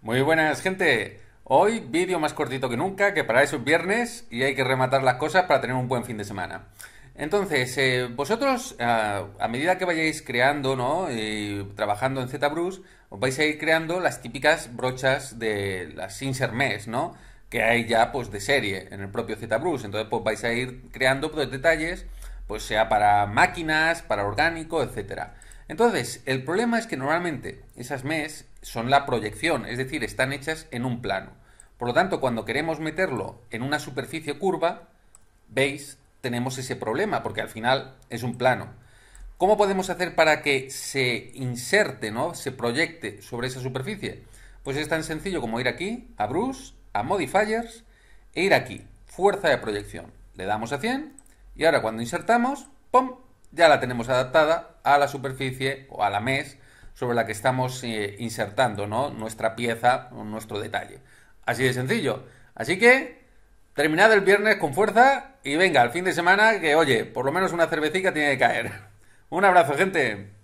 Muy buenas, gente. Hoy vídeo más cortito que nunca, que para eso es viernes y hay que rematar las cosas para tener un buen fin de semana. Entonces, eh, vosotros, a, medida que vayáis creando, ¿no? Y trabajando en ZBrush, os vais a ir creando las típicas brochas de las Insermes, ¿no? Que hay ya, pues, de serie en el propio ZBrush. Entonces, pues, vais a ir creando pues, detalles, pues, sea para máquinas, para orgánico, etcétera. Entonces, el problema es que normalmente esas MES son la proyección, es decir, están hechas en un plano. Por lo tanto, cuando queremos meterlo en una superficie curva, veis, tenemos ese problema, porque al final es un plano. ¿Cómo podemos hacer para que se inserte, ¿no? se proyecte sobre esa superficie? Pues es tan sencillo como ir aquí, a Bruce, a Modifiers, e ir aquí, fuerza de proyección. Le damos a 100, y ahora cuando insertamos, ¡pum! ya la tenemos adaptada a la superficie o a la mes sobre la que estamos eh, insertando nuestra pieza o nuestro detalle. Así de sencillo. Así que terminad el viernes con fuerza y venga, al fin de semana que, oye, por lo menos una cervecita tiene que caer. Un abrazo, gente.